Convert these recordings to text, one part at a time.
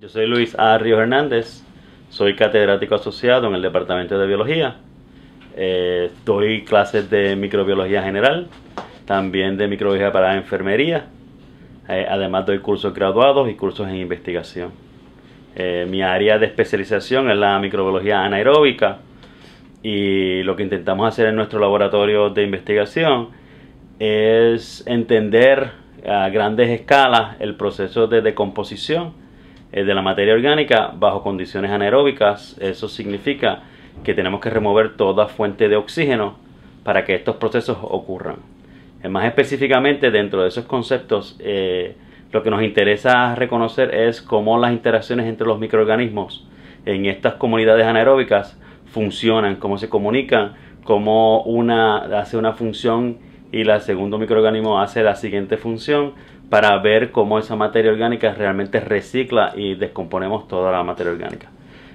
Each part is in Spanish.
Yo soy Luis A. Hernández, soy catedrático asociado en el Departamento de Biología. Eh, doy clases de microbiología general, también de microbiología para enfermería. Eh, además doy cursos graduados y cursos en investigación. Eh, mi área de especialización es la microbiología anaeróbica y lo que intentamos hacer en nuestro laboratorio de investigación es entender a grandes escalas el proceso de decomposición eh, de la materia orgánica bajo condiciones anaeróbicas. Eso significa que tenemos que remover toda fuente de oxígeno para que estos procesos ocurran. Eh, más específicamente, dentro de esos conceptos, eh, lo que nos interesa reconocer es cómo las interacciones entre los microorganismos en estas comunidades anaeróbicas funcionan, cómo se comunican, cómo una hace una función y el segundo microorganismo hace la siguiente función para ver cómo esa materia orgánica realmente recicla y descomponemos toda la materia orgánica.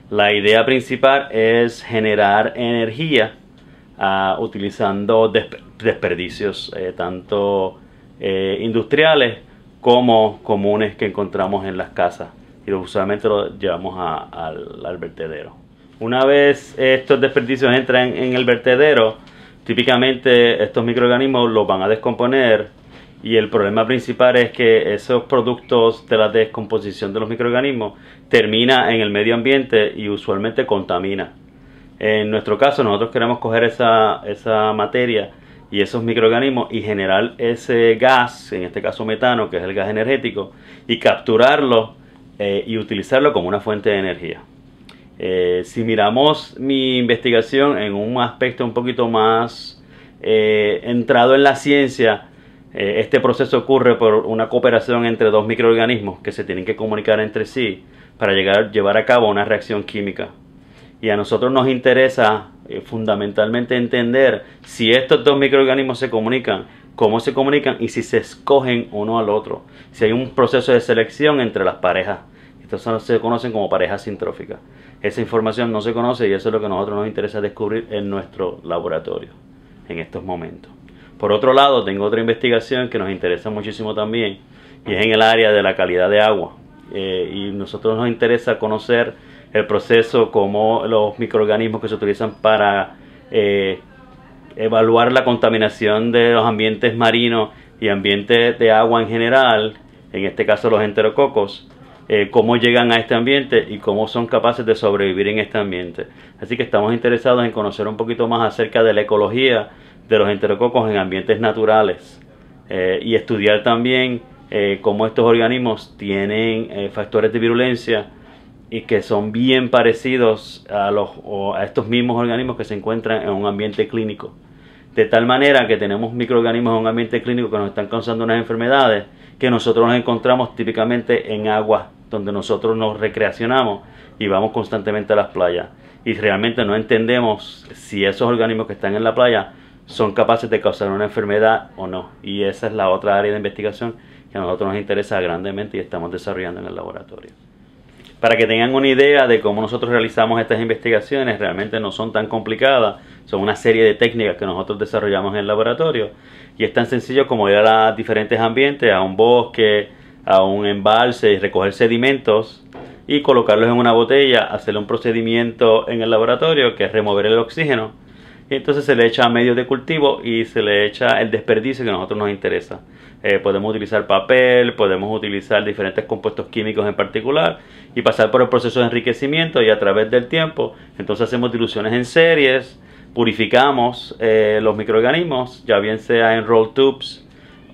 La idea principal es generar energía ah, utilizando desperdicios eh, tanto eh, industriales como comunes que encontramos en las casas y usualmente los llevamos al, al vertedero. Una vez estos desperdicios entran en el vertedero, Típicamente estos microorganismos los van a descomponer y el problema principal es que esos productos de la descomposición de los microorganismos termina en el medio ambiente y usualmente contamina. En nuestro caso nosotros queremos coger esa, esa materia y esos microorganismos y generar ese gas, en este caso metano, que es el gas energético, y capturarlo eh, y utilizarlo como una fuente de energía. Eh, si miramos mi investigación en un aspecto un poquito más eh, entrado en la ciencia, eh, este proceso ocurre por una cooperación entre dos microorganismos que se tienen que comunicar entre sí para llegar, llevar a cabo una reacción química. Y a nosotros nos interesa fundamentalmente entender si estos dos microorganismos se comunican, cómo se comunican y si se escogen uno al otro, si hay un proceso de selección entre las parejas estas se conocen como parejas sintróficas. Esa información no se conoce y eso es lo que a nosotros nos interesa descubrir en nuestro laboratorio en estos momentos. Por otro lado, tengo otra investigación que nos interesa muchísimo también y es en el área de la calidad de agua. Y eh, y nosotros nos interesa conocer el proceso, cómo los microorganismos que se utilizan para eh, evaluar la contaminación de los ambientes marinos y ambientes de agua en general, en este caso los enterococos, eh, cómo llegan a este ambiente y cómo son capaces de sobrevivir en este ambiente. Así que estamos interesados en conocer un poquito más acerca de la ecología de los enterococos en ambientes naturales eh, y estudiar también eh, cómo estos organismos tienen factores de virulencia y que son bien parecidos a, los, a estos mismos organismos que se encuentran en un ambiente clínico. De tal manera que tenemos microorganismos en un ambiente clínico que nos están causando unas enfermedades que nosotros nos encontramos típicamente en aguas donde nosotros nos recreacionamos y vamos constantemente a las playas. Y realmente no entendemos si esos organismos que están en la playa son capaces de causar una enfermedad o no. Y esa es la otra área de investigación que a nosotros nos interesa grandemente y estamos desarrollando en el laboratorio. Para que tengan una idea de cómo nosotros realizamos estas investigaciones, realmente no son tan complicadas, son una serie de técnicas que nosotros desarrollamos en el laboratorio y es tan sencillo como ir a diferentes ambientes, a un bosque, a un embalse y recoger sedimentos y colocarlos en una botella, hacerle un procedimiento en el laboratorio que es remover el oxígeno y entonces se le echa a medios de cultivo y se le echa el desperdicio que a nosotros nos interesa. Eh, podemos utilizar papel, podemos utilizar diferentes compuestos químicos en particular y pasar por el proceso de enriquecimiento y a través del tiempo entonces hacemos diluciones en series, purificamos eh, los microorganismos, ya bien sea en roll tubes,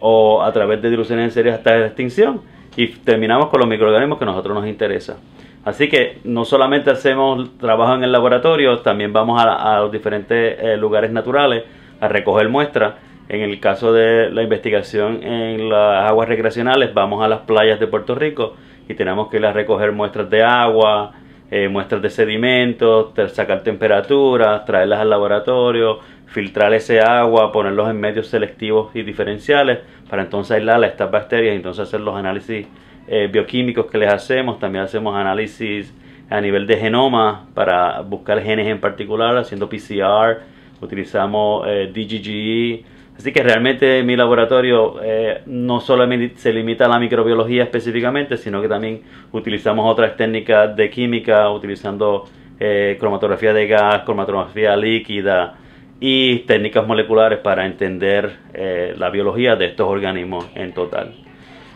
o a través de diluciones en serie hasta la extinción y terminamos con los microorganismos que a nosotros nos interesa. Así que no solamente hacemos trabajo en el laboratorio, también vamos a, los diferentes eh, lugares naturales a recoger muestras. En el caso de la investigación en las aguas recreacionales, vamos a las playas de Puerto Rico y tenemos que ir a recoger muestras de agua, eh, muestras de sedimentos, sacar temperaturas, traerlas al laboratorio, filtrar ese agua, ponerlos en medios selectivos y diferenciales para entonces aislar a estas bacterias y entonces hacer los análisis eh, bioquímicos que les hacemos. También hacemos análisis a nivel de genoma para buscar genes en particular, haciendo PCR, utilizamos eh, DGGE Así que realmente mi laboratorio eh, no solamente se limita a la microbiología específicamente, sino que también utilizamos otras técnicas de química, utilizando eh, cromatografía de gas, cromatografía líquida y técnicas moleculares para entender eh, la biología de estos organismos en total.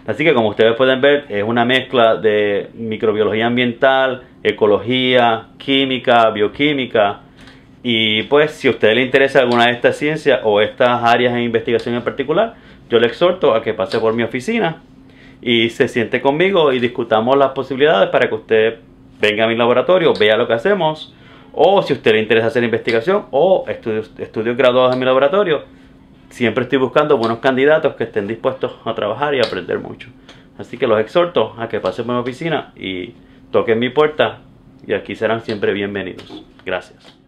Así que como ustedes pueden ver, es una mezcla de microbiología ambiental, ecología, química, bioquímica, y pues si a usted le interesa alguna de estas ciencias o estas áreas de investigación en particular, yo le exhorto a que pase por mi oficina y se siente conmigo y discutamos las posibilidades para que usted venga a mi laboratorio, vea lo que hacemos, o si a usted le interesa hacer investigación o estudios, estudios graduados en mi laboratorio, siempre estoy buscando buenos candidatos que estén dispuestos a trabajar y aprender mucho. Así que los exhorto a que pase por mi oficina y toquen mi puerta y aquí serán siempre bienvenidos. Gracias.